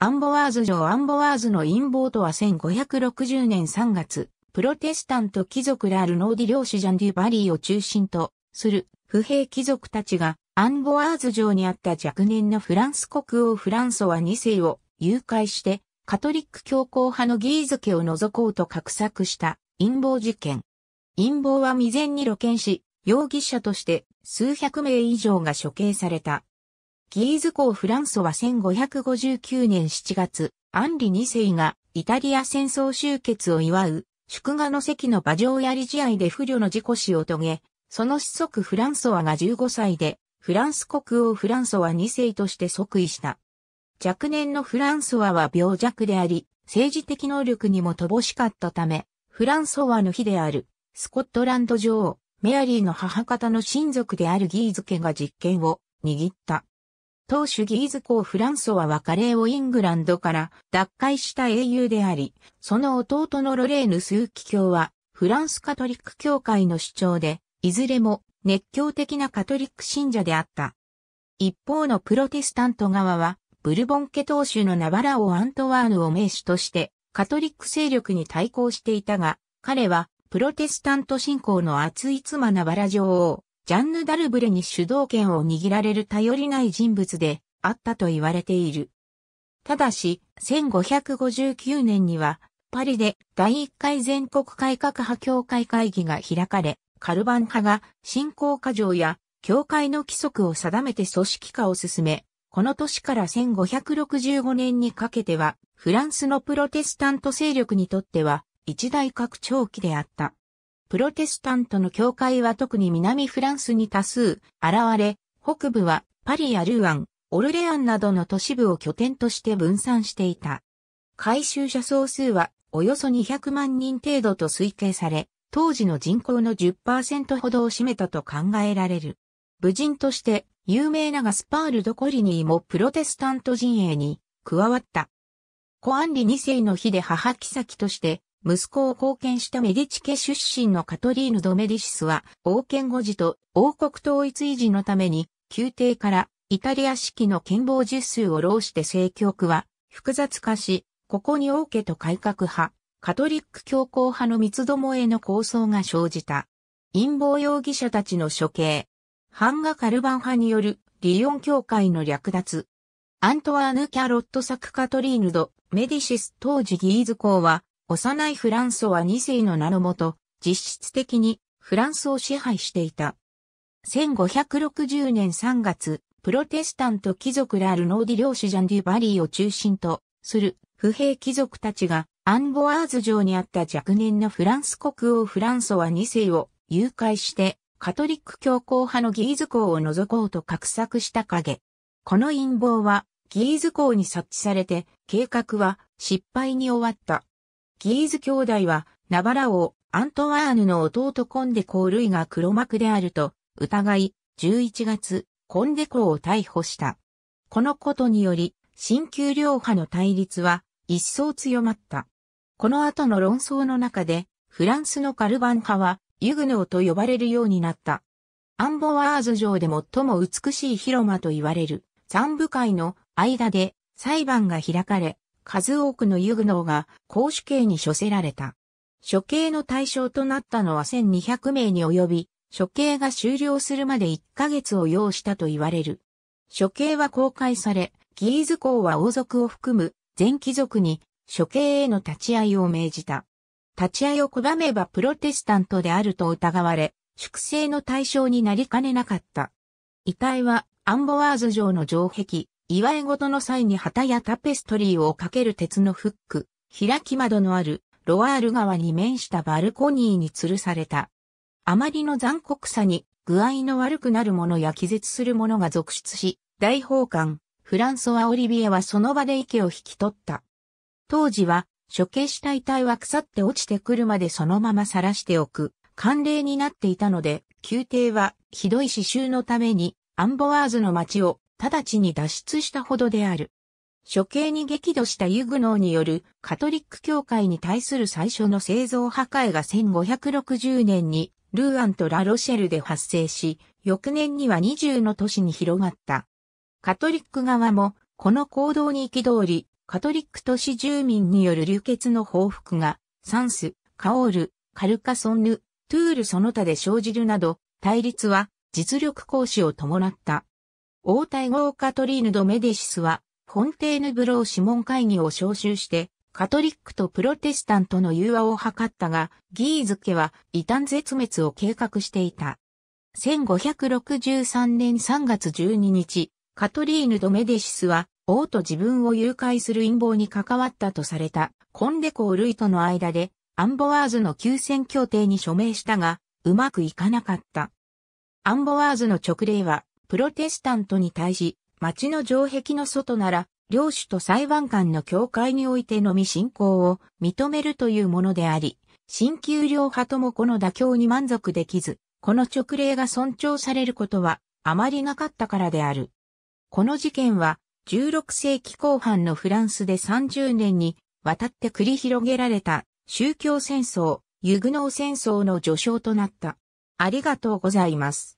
アンボワーズ城アンボワーズの陰謀とは1560年3月、プロテスタント貴族であるノーディ領主ジャンデュバリーを中心とする不平貴族たちがアンボワーズ城にあった若年のフランス国王フランソワ2世を誘拐してカトリック教皇派のギーズ家を除こうと画策した陰謀事件。陰謀は未然に露見し、容疑者として数百名以上が処刑された。ギーズ公フランソは1559年7月、アンリ2世がイタリア戦争終結を祝う祝賀の席の馬上やり試合で不慮の事故死を遂げ、その子息フランソワが15歳で、フランス国王フランソワ2世として即位した。若年のフランソワは病弱であり、政治的能力にも乏しかったため、フランソワの日である、スコットランド女王、メアリーの母方の親族であるギーズ家が実権を握った。当主ギーズ公フランソワはカレーをイングランドから脱会した英雄であり、その弟のロレーヌ・スーキ教は、フランスカトリック教会の主張で、いずれも熱狂的なカトリック信者であった。一方のプロテスタント側は、ブルボン家当主のナバラオ・アントワーヌを名手として、カトリック勢力に対抗していたが、彼は、プロテスタント信仰の熱い妻ナバラ女王、ジャンヌ・ダルブレに主導権を握られる頼りない人物であったと言われている。ただし、1559年には、パリで第1回全国改革派協会会議が開かれ、カルバン派が新興過剰や協会の規則を定めて組織化を進め、この年から1565年にかけては、フランスのプロテスタント勢力にとっては一大拡張期であった。プロテスタントの教会は特に南フランスに多数現れ、北部はパリやルーアン、オルレアンなどの都市部を拠点として分散していた。回収者総数はおよそ200万人程度と推計され、当時の人口の10%ほどを占めたと考えられる。武人として有名なガスパール・ド・コリニーもプロテスタント陣営に加わった。コアンリ2世の日で母キとして息子を貢献したメディチ家出身のカトリーヌ・ド・メディシスは、王権護持と王国統一維持のために、宮廷からイタリア式の剣謀術数を浪して政局は複雑化し、ここに王家と改革派、カトリック教皇派の三つどもへの構想が生じた。陰謀容疑者たちの処刑。版画カルバン派によるリヨン教会の略奪。アントワーヌ・キャロット作カトリーヌド・メディシス当時ギーズ公は幼いフランソは2世の名のもと、実質的にフランスを支配していた。1560年3月、プロテスタント貴族ラールノーディ領主ジャンデュバリーを中心とする不平貴族たちがアンボワーズ城にあった若年のフランス国王フランソワ2世を誘拐してカトリック教皇派のギーズ公を除こうと画策した影。この陰謀はギーズ公に察知されて計画は失敗に終わった。ギーズ兄弟は、ナバラ王、アントワーヌの弟コンデコールイが黒幕であると、疑い、11月、コンデコを逮捕した。このことにより、新旧両派の対立は、一層強まった。この後の論争の中で、フランスのカルバン派は、ユグノーと呼ばれるようになった。アンボワーズ城で最も美しい広間と言われる、三部会の間で裁判が開かれ、数多くのユグノーが公主刑に処せられた。処刑の対象となったのは1200名に及び、処刑が終了するまで1ヶ月を要したと言われる。処刑は公開され、ギーズ公は王族を含む全貴族に処刑への立ち会いを命じた。立ち会いを拒めばプロテスタントであると疑われ、粛清の対象になりかねなかった。遺体はアンボワーズ城の城壁、祝い事の際に旗やタペストリーをかける鉄のフック、開き窓のあるロワール川に面したバルコニーに吊るされた。あまりの残酷さに具合の悪くなる者や気絶する者が続出し、大法官、フランソワ・オリビエはその場で池を引き取った。当時は、処刑した遺体は腐って落ちてくるまでそのまま晒しておく、慣例になっていたので、宮廷は、ひどい刺繍のために、アンボワーズの町を直ちに脱出したほどである。処刑に激怒したユグノーによるカトリック教会に対する最初の製造破壊が1560年にルーアンとラロシェルで発生し、翌年には20の都市に広がった。カトリック側もこの行動に憤り、カトリック都市住民による流血の報復がサンス、カオール、カルカソンヌ、トゥールその他で生じるなど、対立は実力行使を伴った。王太后カトリーヌ・ド・メディシスは、フォンテーヌブロー諮問会議を招集して、カトリックとプロテスタントの融和を図ったが、ギーズ家は異端絶滅を計画していた。1563年3月12日、カトリーヌ・ド・メデシスは、王と自分を誘拐する陰謀に関わったとされた、コンデコ・ルイとの間で、アンボワーズの休戦協定に署名したが、うまくいかなかった。アンボワーズの直令は、プロテスタントに対し、町の城壁の外なら、領主と裁判官の境界においてのみ信仰を認めるというものであり、新旧両派ともこの妥協に満足できず、この直令が尊重されることはあまりなかったからである。この事件は16世紀後半のフランスで30年にわたって繰り広げられた宗教戦争、ユグノー戦争の序章となった。ありがとうございます。